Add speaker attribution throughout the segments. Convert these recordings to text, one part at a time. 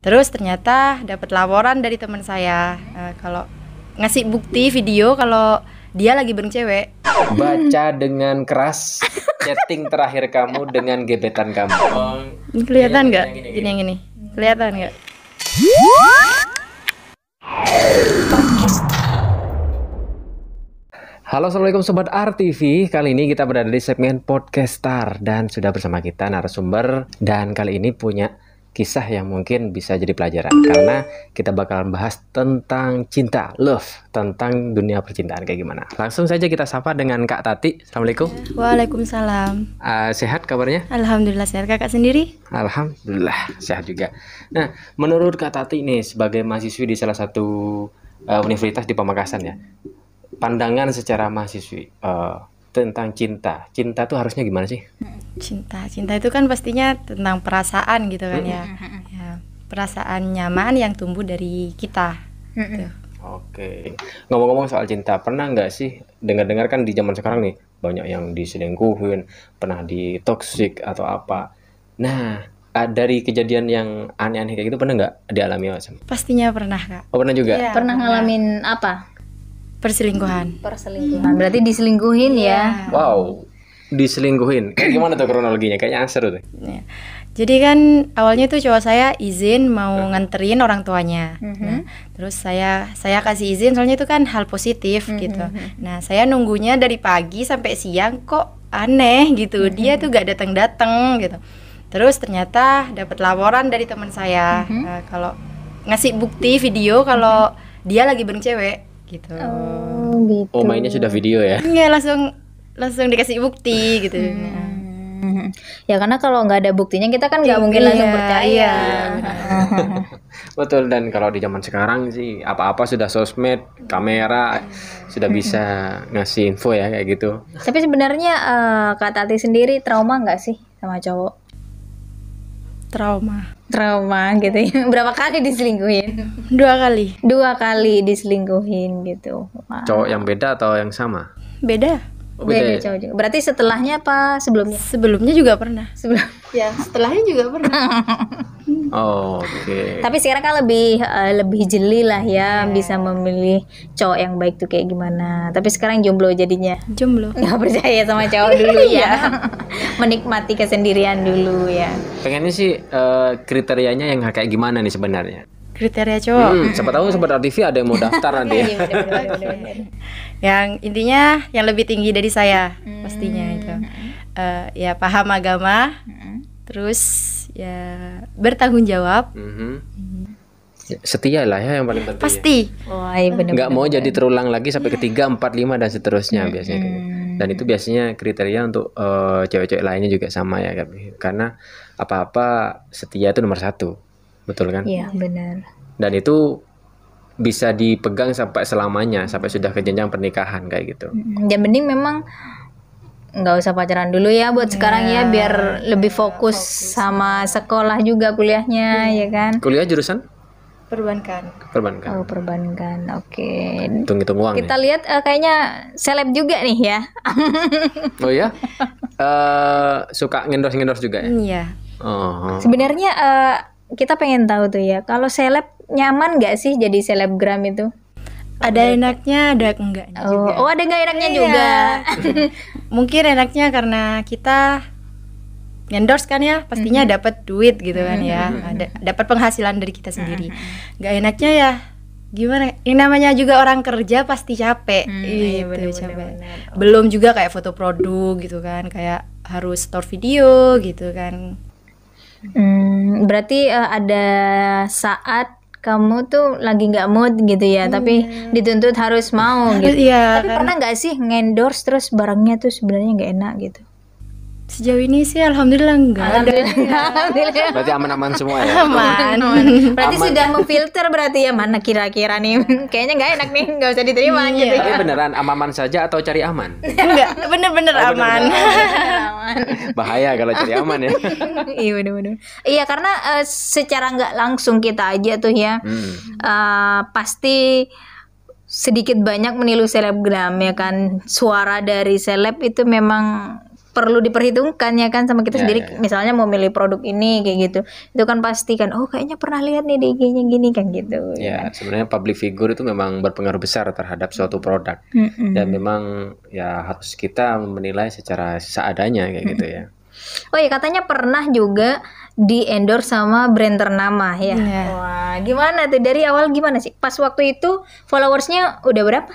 Speaker 1: Terus ternyata dapat laporan dari teman saya uh, kalau ngasih bukti video kalau dia lagi bareng cewek.
Speaker 2: Baca dengan keras chatting terakhir kamu dengan gebetan kamu. Oh,
Speaker 1: Kelihatan nggak? Gini, gini, yang ini. Kelihatan nggak?
Speaker 2: Halo Assalamualaikum Sobat RTV Kali ini kita berada di segmen star Dan sudah bersama kita narasumber Dan kali ini punya kisah yang mungkin bisa jadi pelajaran karena kita bakalan bahas tentang cinta, love, tentang dunia percintaan kayak gimana. Langsung saja kita sapa dengan Kak Tati. Assalamualaikum.
Speaker 1: Waalaikumsalam.
Speaker 2: Uh, sehat kabarnya?
Speaker 1: Alhamdulillah sehat. Kakak sendiri?
Speaker 2: Alhamdulillah sehat juga. Nah, menurut Kak Tati nih sebagai mahasiswi di salah satu uh, universitas di Pamekasan ya, pandangan secara mahasiswi. Uh, tentang cinta. Cinta tuh harusnya gimana sih?
Speaker 1: Cinta, cinta itu kan pastinya tentang perasaan gitu kan ya. ya. Perasaan nyaman yang tumbuh dari kita. Oke, Gitu.
Speaker 2: Oke, ngomong-ngomong soal cinta, pernah nggak sih dengar-dengar kan di zaman sekarang nih banyak yang diselingkuhin, pernah di toxic atau apa? Nah, dari kejadian yang aneh-aneh kayak gitu pernah nggak dialami
Speaker 3: Pastinya pernah kak. Oh pernah juga. Ya, pernah ngalamin apa? Perselingkuhan. Perselingkuhan. Ah, berarti diselingkuhin ya. Iya.
Speaker 2: Wow. Diselingkuhin. gimana tuh kronologinya? Kayaknya seru tuh. Iya.
Speaker 1: Jadi kan awalnya tuh cowok saya izin mau uh. nganterin orang tuanya. Uh-huh. Nah, terus saya saya kasih izin soalnya itu kan hal positif uh-huh. gitu. Mhm, nah, saya nunggunya dari pagi sampai siang kok aneh gitu. Uh-huh. Dia tuh gak datang-datang gitu. Terus ternyata dapat laporan dari teman saya uh-huh. uh, kalau ngasih bukti video kalau uh-huh. dia lagi bareng cewek gitu.
Speaker 2: Oh, gitu. Oh, mainnya sudah video ya?
Speaker 3: Iya, langsung langsung dikasih
Speaker 1: bukti gitu. Hmm. Nah.
Speaker 3: Ya karena kalau nggak ada buktinya kita kan nggak iya, mungkin iya, langsung percaya. Iya,
Speaker 2: Betul dan kalau di zaman sekarang sih apa-apa sudah sosmed, kamera sudah bisa ngasih info ya kayak gitu.
Speaker 3: Tapi sebenarnya uh, Kak Tati sendiri trauma nggak sih sama cowok? trauma trauma gitu ya berapa kali diselingkuhin dua kali dua kali diselingkuhin gitu wow.
Speaker 2: cowok yang beda atau yang sama
Speaker 3: beda Oh, beda, beda ya? cowok juga. Berarti setelahnya apa sebelumnya? Sebelumnya juga pernah. Sebelum
Speaker 1: ya, setelahnya juga pernah.
Speaker 2: oh, oke. Okay. Tapi
Speaker 3: sekarang kan lebih uh, lebih jeli lah ya, yeah. bisa memilih cowok yang baik tuh kayak gimana. Tapi sekarang jomblo jadinya. Jomblo. Gak percaya sama cowok dulu ya. Iya. Menikmati kesendirian dulu ya.
Speaker 2: Pengennya sih uh, kriterianya yang kayak gimana nih sebenarnya? kriteria cowok. Hmm, siapa tahu sebentar TV ada yang mau daftar nanti ya.
Speaker 1: yang intinya yang lebih tinggi dari saya hmm. pastinya itu. Uh, hmm. eh, ya paham agama, hmm. terus ya bertanggung jawab.
Speaker 2: Hmm. Setia lah ya yang paling penting. Ya. Pasti.
Speaker 3: Wah, bener iya, -bener. Nggak mau
Speaker 2: jadi terulang lagi sampai ketiga, hmm. empat, lima dan seterusnya hmm. biasanya. Hmm. dan itu biasanya kriteria untuk eh, cewek-cewek uh, cewek -cewek lainnya juga sama ya karena apa-apa setia itu nomor satu betul kan? Iya, benar. Dan itu bisa dipegang sampai selamanya, sampai sudah ke jenjang pernikahan kayak gitu.
Speaker 3: Yang mending memang nggak usah pacaran dulu ya buat iya. sekarang ya biar lebih fokus, fokus sama sekolah juga kuliahnya hmm. ya kan. Kuliah jurusan? Perbankan. Perbankan. Oh, perbankan. Oke.
Speaker 2: Okay. Hitung-hitung uang. Kita ya?
Speaker 3: lihat uh, kayaknya seleb juga nih ya.
Speaker 2: oh ya? Uh, suka ngendorse ngendorse juga ya? Iya. Oh.
Speaker 3: Sebenarnya uh, kita pengen tahu tuh ya kalau seleb nyaman nggak sih jadi selebgram itu ada enaknya ada enggak? oh, oh ada enggak enaknya iya. juga mungkin enaknya karena kita
Speaker 1: endorse kan ya pastinya mm-hmm. dapat duit gitu kan ya mm-hmm. dapat penghasilan dari kita sendiri mm-hmm. nggak enaknya ya gimana ini namanya juga orang kerja pasti capek hmm, iya, iya bener, capek bener, bener. belum juga kayak foto produk gitu kan kayak harus store video gitu kan
Speaker 3: Hmm, berarti uh, ada saat kamu tuh lagi nggak mood gitu ya, hmm. tapi dituntut harus mau gitu. Iya. Tapi kan. pernah nggak sih ngendorse terus barangnya tuh sebenarnya nggak enak gitu? Sejauh ini sih alhamdulillah enggak. Alhamdulillah. alhamdulillah.
Speaker 2: Berarti aman-aman semua ya. Aman.
Speaker 3: Berarti aman. sudah memfilter berarti ya mana kira-kira nih kayaknya enggak enak nih, enggak usah diterima iya. gitu. Ya. Tapi beneran
Speaker 2: aman-aman saja atau cari aman?
Speaker 3: enggak, bener-bener oh, aman. aman.
Speaker 2: Bahaya kalau cari aman ya.
Speaker 3: iya bener-bener. Iya karena uh, secara enggak langsung kita aja tuh ya. Hmm. Uh, pasti sedikit banyak menilu selebgram ya kan. Suara dari seleb itu memang perlu diperhitungkan ya kan sama kita yeah, sendiri yeah, yeah. misalnya mau milih produk ini kayak gitu itu kan pasti kan oh kayaknya pernah lihat nih di IG-nya gini kan gitu ya, ya, kan?
Speaker 2: sebenarnya public figure itu memang berpengaruh besar terhadap suatu produk mm -hmm. dan memang ya harus kita menilai secara seadanya kayak mm -hmm. gitu ya
Speaker 3: Oh ya katanya pernah juga di endorse sama brand ternama ya. Yeah. Wah gimana tuh dari awal gimana sih? Pas waktu itu followersnya udah berapa?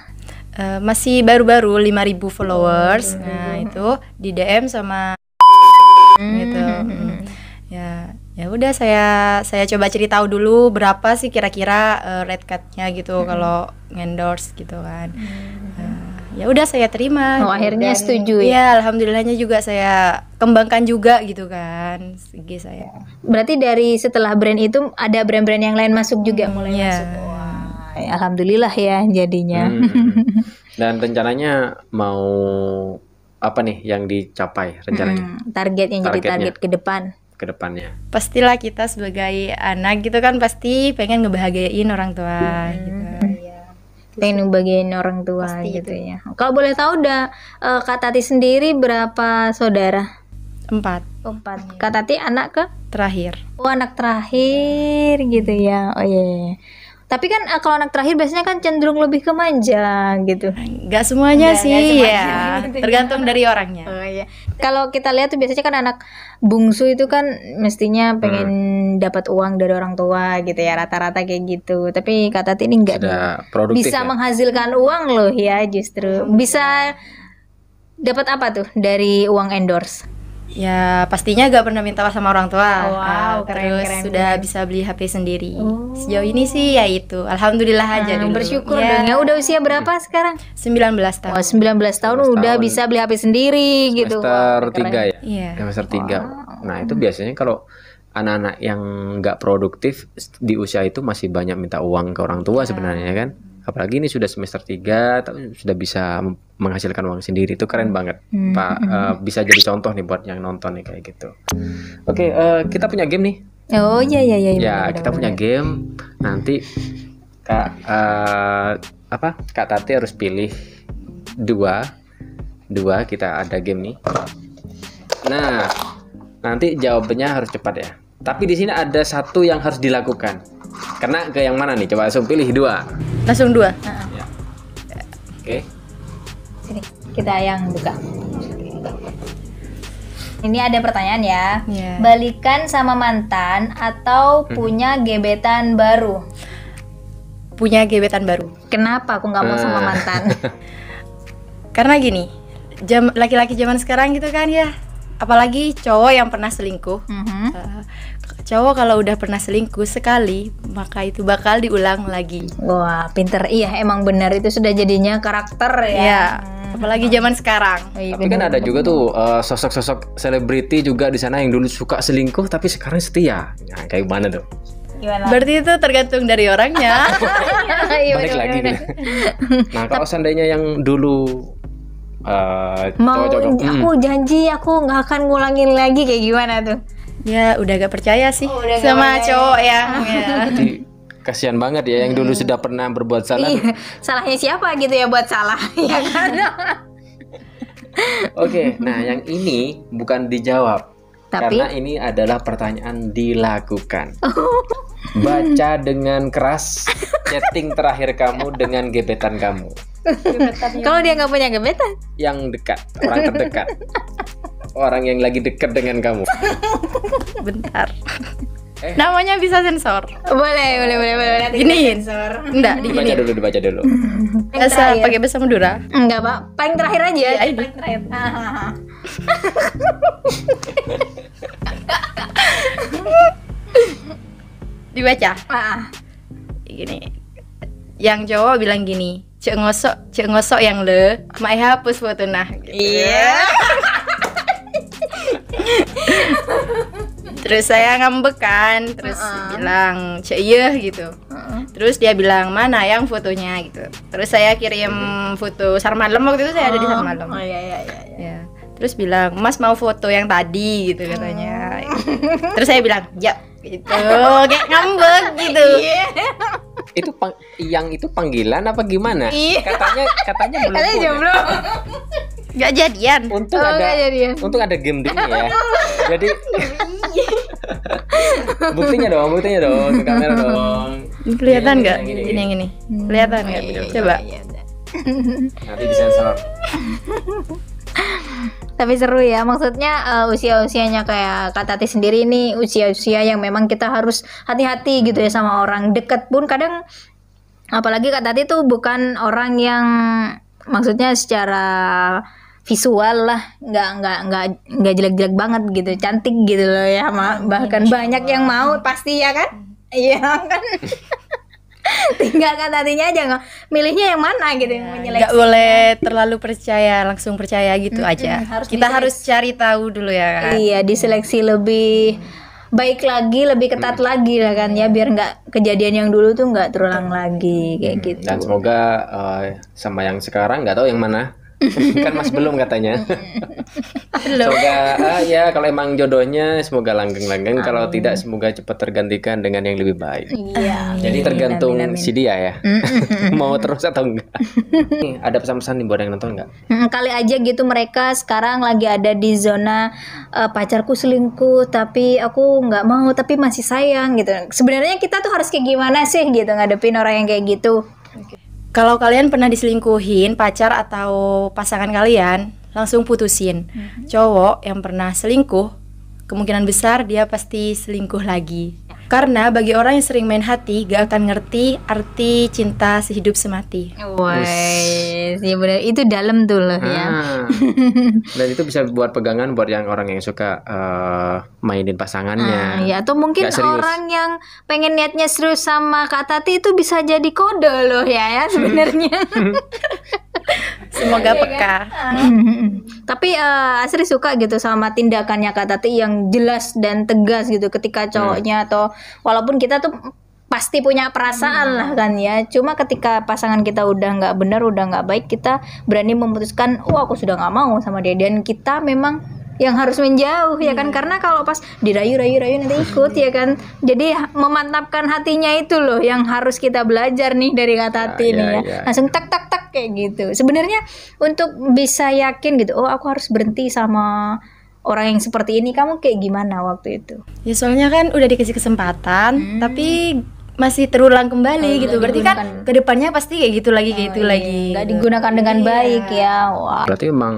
Speaker 3: uh, masih baru-baru 5000 followers. Oh, nah, itu di DM sama
Speaker 1: mm. gitu. Mm. Ya, ya udah saya saya coba cerita tahu dulu berapa sih kira-kira uh, red card gitu mm. kalau endorse gitu kan. Mm. Uh, ya
Speaker 3: udah saya terima. Oh, akhirnya Dan, setuju ya. Iya, alhamdulillahnya juga saya kembangkan juga
Speaker 1: gitu kan segi saya.
Speaker 3: Berarti dari setelah brand itu ada brand-brand yang lain masuk juga mulai yeah. masuk alhamdulillah ya jadinya. Hmm. hmm, hmm.
Speaker 2: Dan rencananya mau apa nih yang dicapai rencananya? Hmm,
Speaker 1: target yang targetnya. jadi target ke depan. Ke Pastilah kita sebagai anak gitu kan
Speaker 3: pasti pengen ngebahagiain orang tua hmm. gitu. Iya. Pengen ngebahagiain orang tua pasti gitu itu. ya. Kalau boleh tahu udah uh, e, Kak Tati sendiri berapa saudara? Empat. Empat. Kak Tati anak ke? Terakhir. Oh anak terakhir gitu ya. Oh iya. Yeah. Iya. Tapi kan eh, kalau anak terakhir biasanya kan cenderung lebih ke manja gitu. Gak semuanya gak, sih gak semuanya, ya. Iya, Tergantung dari orangnya. Oh iya. Kalau kita lihat tuh biasanya kan anak bungsu itu kan mestinya pengen hmm. dapat uang dari orang tua gitu ya rata-rata kayak gitu. Tapi kata ini nggak bisa ya? menghasilkan uang loh ya justru. Bisa dapat apa tuh dari uang endorse? Ya pastinya gak pernah minta sama orang tua. Oh, wow, uh, keren, terus keren, sudah keren. bisa beli HP sendiri. Oh. Sejauh ini sih ya itu. Alhamdulillah aja aja ah, dulu. Bersyukur ya. dong. Ya udah usia berapa sekarang? 19 tahun. Oh, 19 tahun udah tahun. bisa beli HP sendiri gitu. semester gitu. Semester tiga ya. Iya. Ya,
Speaker 2: semester tiga. Wow. Nah, itu biasanya kalau anak-anak yang gak produktif di usia itu masih banyak minta uang ke orang tua yeah. sebenarnya kan apalagi ini sudah semester 3 sudah bisa menghasilkan uang sendiri itu keren banget hmm. pak uh, bisa jadi contoh nih buat yang nonton nih kayak gitu oke okay, uh, eh, kita punya game nih oh iya iya iya, iya. ya, kita punya game nanti kak uh, apa kak Tati harus pilih dua dua kita ada game nih nah nanti jawabannya harus cepat ya tapi di sini ada satu yang harus dilakukan Kena ke yang mana nih? Coba langsung pilih dua.
Speaker 3: Langsung dua. Ya. Oke. Okay. Sini kita yang buka. Ini ada pertanyaan ya. Yeah. Balikan sama mantan atau hmm. punya gebetan baru? Punya gebetan baru. Kenapa aku nggak mau sama ah. mantan?
Speaker 1: Karena gini, jam laki-laki zaman sekarang gitu kan ya apalagi cowok yang pernah selingkuh mm-hmm. uh, cowok kalau udah pernah selingkuh sekali
Speaker 3: maka itu bakal diulang lagi wah pinter iya emang benar itu sudah jadinya karakter ya, iya. apalagi zaman sekarang. Iya, tapi kan ada juga tuh
Speaker 2: sosok eh, sosok-sosok selebriti juga di sana yang dulu suka selingkuh tapi sekarang setia. Nah, kayak gimana tuh?
Speaker 1: Gimana? Berarti
Speaker 3: itu tergantung dari orangnya. Iya, iya, Balik lagi nih.
Speaker 2: Nah, kalau seandainya yang dulu uh, mau cowok -cowok, aku hmm.
Speaker 3: janji aku nggak akan ngulangin lagi kayak gimana tuh? ya udah gak percaya sih oh, udah sama percaya. cowok ya, iya.
Speaker 2: Jadi, kasihan banget ya yang dulu hmm. sudah pernah berbuat salah iya,
Speaker 3: salahnya siapa gitu ya buat salah ya kan
Speaker 2: oke nah yang ini bukan dijawab
Speaker 3: Tapi... karena ini
Speaker 2: adalah pertanyaan dilakukan oh. baca dengan keras chatting terakhir kamu dengan gebetan kamu kalau dia nggak punya gebetan yang dekat orang terdekat orang yang lagi dekat dengan kamu
Speaker 1: bentar Eh. Namanya bisa sensor. Boleh, boleh, boleh, boleh. gini Sensor. Enggak, digini. Dibaca dulu, dibaca dulu. bisa pakai bahasa Madura? Enggak, Pak. Paling terakhir aja. Ya, paling terakhir. dibaca. Ah. Gini. Yang cowok bilang gini, "Cek ngosok, cek ngosok yang le, mai hapus foto nah." Gitu.
Speaker 3: Iya. Gitu.
Speaker 1: Yeah terus saya iya. ngambek kan terus uh-uh. bilang cek iya gitu uh-uh. terus dia bilang mana yang fotonya gitu terus saya kirim iya. foto sar malam waktu itu saya uh ada di sar oh, malam oh
Speaker 3: iya, iya iya iya,
Speaker 1: iya. terus bilang mas mau foto yang
Speaker 2: tadi
Speaker 1: gitu katanya uh terus saya bilang ya gitu kayak
Speaker 2: ngambek gitu yeah. itu pang yang itu panggilan apa gimana
Speaker 3: katanya katanya belum katanya jomblo
Speaker 2: Gak jadian untung oh, ada jadian. untung ada game dingin ya jadi anjing. buktinya dong buktinya dong ke kamera hmm. dong
Speaker 3: kelihatan iya, nggak ini yang ini kelihatan nggak oh, iya, iya, coba iya, iya.
Speaker 2: nanti disensor
Speaker 3: tapi seru ya maksudnya uh, usia-usianya kayak kata Tati sendiri ini usia-usia yang memang kita harus hati-hati gitu ya sama orang deket pun kadang apalagi kata Tati tuh bukan orang yang maksudnya secara visual lah nggak nggak nggak nggak jelek-jelek banget gitu cantik gitu loh ya ma. Nah, bahkan banyak yang mau pasti ya kan hmm. iya kan tinggal kan tadinya aja nggak milihnya yang mana gitu yang nah, nggak boleh terlalu percaya langsung percaya gitu -hmm, aja harus kita harus cari tahu dulu ya kan iya diseleksi lebih baik lagi lebih ketat hmm. lagi lah kan ya biar nggak kejadian yang dulu tuh nggak terulang lagi kayak hmm. gitu dan semoga
Speaker 2: uh, sama yang sekarang nggak tahu yang mana kan mas belum katanya iya.
Speaker 3: Halo. semoga ah, ya
Speaker 2: kalau emang jodohnya semoga langgeng-langgeng kalau tidak semoga cepat tergantikan dengan yang lebih baik iya jadi tergantung amin, amin. si dia ya mau terus atau enggak nih, ada pesan-pesan nih buat yang nonton enggak
Speaker 3: kali aja gitu mereka sekarang lagi ada di zona uh, pacarku selingkuh tapi aku nggak mau tapi masih sayang gitu sebenarnya kita tuh harus kayak gimana sih gitu ngadepin orang yang kayak gitu okay. Kalau kalian pernah diselingkuhin
Speaker 1: pacar atau pasangan kalian, langsung putusin. Mm-hmm. Cowok yang pernah selingkuh, kemungkinan besar dia pasti selingkuh lagi. Karena bagi orang yang sering main hati gak akan ngerti arti cinta sehidup semati. Woi, iya, sih
Speaker 3: benar itu dalam tuh loh ya. ah. ya.
Speaker 2: Dan itu bisa buat pegangan buat yang orang yang suka uh, mainin pasangannya. Ah, ya atau mungkin orang
Speaker 3: yang pengen niatnya serius sama Kak Tati itu bisa jadi kode loh ya ya sebenarnya. Semoga iya, iya, peka. Iya. Ah. Hmm, hmm, hmm. Tapi uh, Asri suka gitu sama tindakannya Kak Tati yang jelas dan tegas gitu ketika cowoknya atau walaupun kita tuh pasti punya perasaan lah kan ya cuma ketika pasangan kita udah nggak benar udah nggak baik kita berani memutuskan wah oh, aku sudah nggak mau sama dia dan kita memang yang harus menjauh ya kan iya. karena kalau pas dirayu-rayu-rayu nanti ikut ya kan jadi memantapkan hatinya itu loh yang harus kita belajar nih dari kata hati ya, ya, ya. ya, langsung tak tak tak kayak gitu sebenarnya untuk bisa yakin gitu oh aku harus berhenti sama orang yang seperti ini kamu kayak gimana waktu itu ya soalnya kan udah dikasih kesempatan hmm. tapi masih terulang kembali oh, gitu. Berarti kan digunakan. kan kedepannya pasti kayak gitu lagi, kayak itu oh, gitu iya. lagi. nggak digunakan dengan iya. baik ya. Wah.
Speaker 2: Berarti emang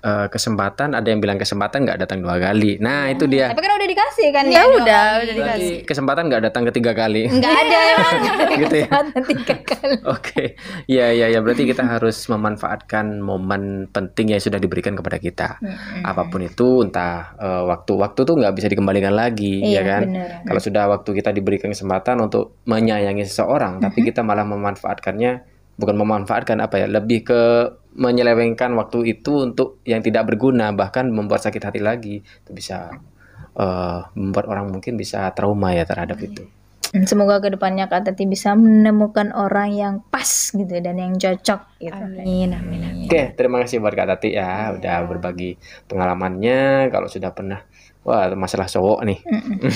Speaker 2: Eh, kesempatan ada yang bilang kesempatan nggak datang dua kali nah itu dia tapi
Speaker 3: kan udah dikasih kan ya, ya udah udah dikasih
Speaker 2: kesempatan nggak datang ketiga kali
Speaker 3: nggak ada emang
Speaker 2: gitu ya kali oke okay. ya ya ya berarti kita harus memanfaatkan momen penting yang sudah diberikan kepada kita apapun itu entah uh, waktu waktu tuh nggak bisa dikembalikan lagi ya iya, ya kan kalau sudah waktu kita diberikan kesempatan untuk menyayangi seseorang tapi kita malah memanfaatkannya bukan memanfaatkan apa ya lebih ke menyelewengkan waktu itu untuk yang tidak berguna bahkan membuat sakit hati lagi itu bisa uh, membuat orang mungkin bisa trauma ya terhadap iya. itu.
Speaker 3: Semoga kedepannya Kak Tati bisa menemukan orang yang pas gitu ya, dan yang cocok gitu. Amin,
Speaker 2: amin, amin. Oke, terima kasih buat Kak Tati ya, ya. udah berbagi pengalamannya. Kalau sudah pernah Wah, masalah cowok nih.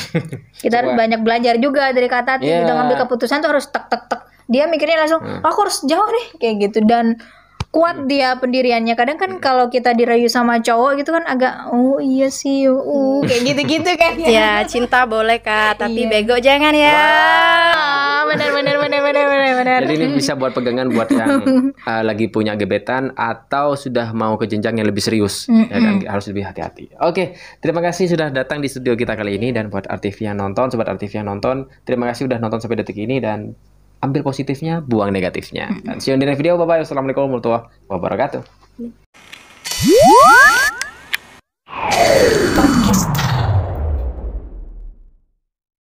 Speaker 2: Kita harus banyak
Speaker 3: belajar juga dari Kak Tati. Yeah. Kita gitu, iya. ngambil keputusan tuh harus tek tek tek. Dia mikirnya langsung, hmm. aku harus jauh nih kayak gitu dan kuat hmm. dia pendiriannya kadang kan iya. kalau kita dirayu sama cowok gitu kan agak oh iya sih uh hmm.
Speaker 1: kayak gitu-gitu kan ya. cinta boleh kak tapi yeah. bego jangan ya wow. benar benar benar
Speaker 3: benar benar benar jadi ini bisa
Speaker 2: buat pegangan buat yang uh, lagi punya gebetan atau sudah mau ke jenjang yang lebih serius mm ya kan harus lebih hati-hati oke terima kasih sudah datang di studio kita kali ini dan buat artif yang nonton sobat artif yang nonton terima kasih sudah nonton sampai detik ini dan ambil positifnya, buang negatifnya. Dan nah, See you in the next video. Bye-bye. Wassalamualaikum warahmatullahi wabarakatuh.
Speaker 3: Podcast.